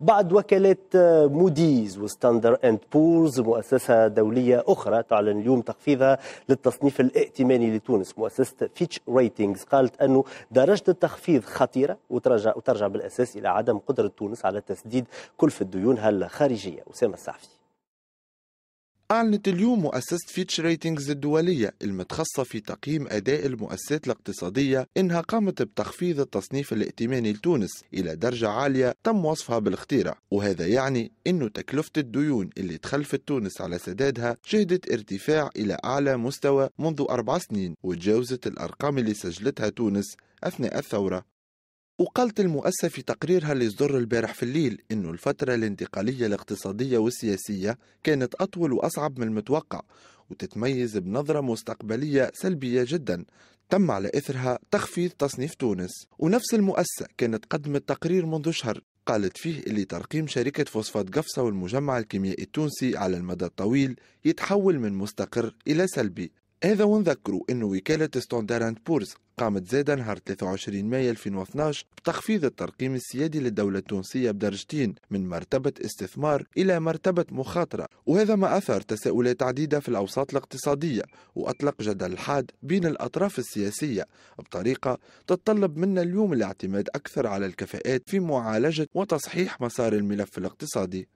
بعد وكالات موديز وستاندر اند بورز مؤسسة دولية أخرى تعلن اليوم تخفيضها للتصنيف الائتماني لتونس مؤسسة فيتش ريتنجز قالت أنه درجة التخفيض خطيرة وترجع, وترجع بالأساس إلى عدم قدرة تونس على تسديد كلفة ديونها الخارجية أسامة السعفي أعلنت اليوم مؤسسة فيتش ريتنجز الدولية المتخصصة في تقييم أداء المؤسسات الاقتصادية إنها قامت بتخفيض التصنيف الائتماني لتونس إلى درجة عالية تم وصفها بالاختيرة وهذا يعني أن تكلفة الديون اللي تخلفت تونس على سدادها شهدت ارتفاع إلى أعلى مستوى منذ أربع سنين وتجاوزت الأرقام اللي سجلتها تونس أثناء الثورة وقالت المؤسسة في تقريرها اللي صدر البارح في الليل إنه الفترة الانتقالية الاقتصادية والسياسية كانت أطول وأصعب من المتوقع وتتميز بنظرة مستقبلية سلبية جدا تم على إثرها تخفيض تصنيف تونس ونفس المؤسسة كانت قدمت تقرير منذ شهر قالت فيه اللي ترقيم شركة فوسفات قفصة والمجمع الكيميائي التونسي على المدى الطويل يتحول من مستقر إلى سلبي هذا ونذكروا أن وكالة ستوندارانت بورز قامت زادا نهار 23 مايو 2012 بتخفيض الترقيم السيادي للدولة التونسية بدرجتين من مرتبة استثمار إلى مرتبة مخاطرة وهذا ما أثر تساؤلات عديدة في الأوساط الاقتصادية وأطلق جدل حاد بين الأطراف السياسية بطريقة تتطلب منا اليوم الاعتماد أكثر على الكفاءات في معالجة وتصحيح مسار الملف الاقتصادي